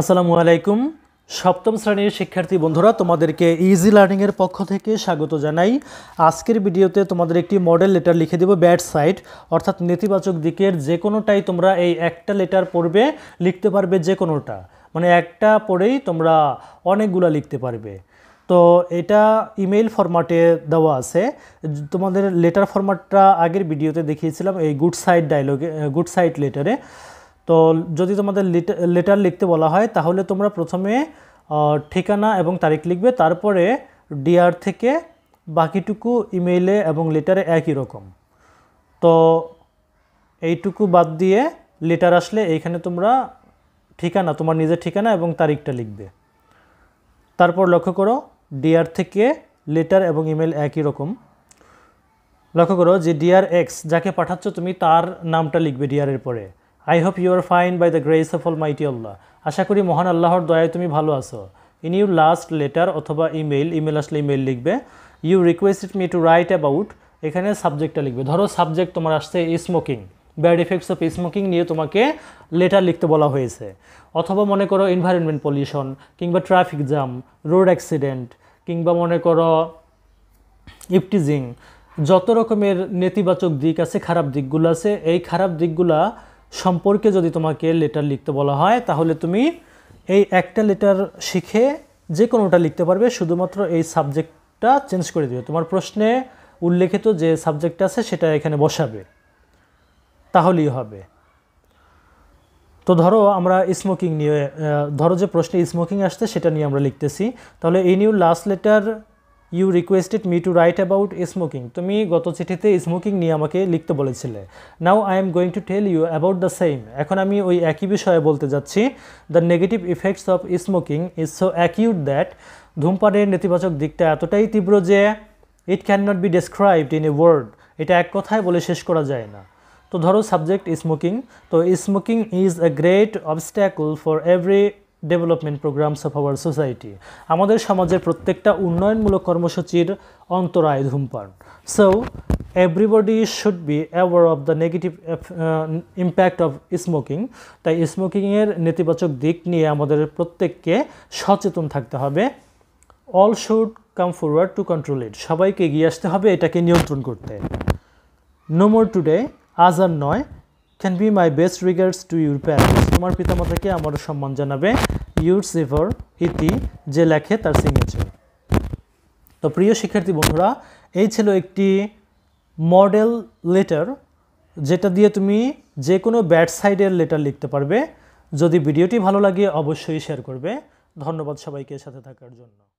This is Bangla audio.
আসসালামু আলাইকুম সপ্তম শ্রেণীর শিক্ষার্থী বন্ধুরা তোমাদেরকে ইজি লার্নিংয়ের পক্ষ থেকে স্বাগত জানাই আজকের ভিডিওতে তোমাদের একটি মডেল লেটার লিখে দেব ব্যাড সাইড অর্থাৎ নেতিবাচক দিকের যে কোনোটাই তোমরা এই একটা লেটার পড়বে লিখতে পারবে যে কোনোটা মানে একটা পড়েই তোমরা অনেকগুলা লিখতে পারবে তো এটা ইমেইল ফরম্যাটে দেওয়া আছে তোমাদের লেটার ফরম্যাটটা আগের ভিডিওতে দেখিয়েছিলাম এই গুড সাইড ডায়লগে গুড সাইড লেটারে তো যদি তোমাদের লেটার লিখতে বলা হয় তাহলে তোমরা প্রথমে ঠিকানা এবং তারিখ লিখবে তারপরে ডিআর থেকে বাকিটুকু ইমেইলে এবং লেটারে একই রকম তো এইটুকু বাদ দিয়ে লেটার আসলে এইখানে তোমরা ঠিকানা তোমার নিজের ঠিকানা এবং তারিখটা লিখবে তারপর লক্ষ্য করো ডিআর থেকে লেটার এবং ইমেল একই রকম লক্ষ্য করো যে ডিআর এক্স যাকে পাঠাচ্ছ তুমি তার নামটা লিখবে ডিআরের পরে I hope you are fine by the grace of almighty Allah আশা করি মহান আল্লাহর দয়ায় তুমি ভালো আছো ইন ইউর লাস্ট লেটার অথবা ইমেল ইমেল আসলে ইমেল লিখবে you requested me to write about এখানে সাবজেক্টটা লিখবে ধরো সাবজেক্ট তোমার আসছে smoking bad effects of smoking নিয়ে তোমাকে লেটার লিখতে বলা হয়েছে অথবা মনে করো এনভায়রনমেন্ট পলিউশন কিংবা ট্রাফিক জ্যাম রোড অ্যাক্সিডেন্ট কিংবা মনে করো ইফটিজিং যত রকমের নেতিবাচক দিক আছে খারাপ দিকগুলো আছে এই খারাপ দিকগুলা সম্পর্কে যদি তোমাকে লেটার লিখতে বলা হয় তাহলে তুমি এই একটা লেটার শিখে যে কোনোটা লিখতে পারবে শুধুমাত্র এই সাবজেক্টটা চেঞ্জ করে দিবে তোমার প্রশ্নে উল্লেখিত যে সাবজেক্ট আছে সেটা এখানে বসাবে তাহলেই হবে তো ধরো আমরা স্মোকিং নিয়ে ধরো যে প্রশ্নে স্মোকিং আসছে সেটা নিয়ে আমরা লিখতেছি তাহলে এই new last letter you requested me to write about smoking তুমি গত চিঠিতে স্মোকিং নিয়ে আমাকে লিখতে বলেছিলে now I am going to tell you about the same এখন আমি ওই একই বিষয়ে বলতে যাচ্ছি the negative effects of smoking is so acute that ধূমপানের নেতিবাচক দিকটা এতটাই তীব্র যে it can not be described in a word এটা এক কথায় বলে শেষ করা যায় না তো ধরো সাবজেক্ট স্মোকিং তো smoking is a great obstacle for every development programs of our society আমাদের সমাজের প্রত্যেকটা উন্নয়নমূলক কর্মসূচির অন্তরায় ধূমপান so everybody should be aware of the negative impact of smoking তাই স্মোকিংয়ের নেতিবাচক দিক নিয়ে আমাদের প্রত্যেককে সচেতন থাকতে হবে all should come forward to control it সবাইকে এগিয়ে আসতে হবে এটাকে নিয়ন্ত্রণ করতে নো মোর টুডে আজ আর নয় can be my best regards to your parents তোমার পিতামাতাকে আমার সম্মান জানাবে ইউর সিভর ইতি যে লেখে তার সিগনেচার তো প্রিয় শিক্ষার্থী বন্ধুরা এই ছিল একটি মডেল লেটার যেটা দিয়ে তুমি যে কোনো ব্যাড সাইডের লেটার লিখতে পারবে যদি ভিডিওটি ভালো লাগে অবশ্যই শেয়ার করবে ধন্যবাদ সবাইকে সাথে থাকার জন্য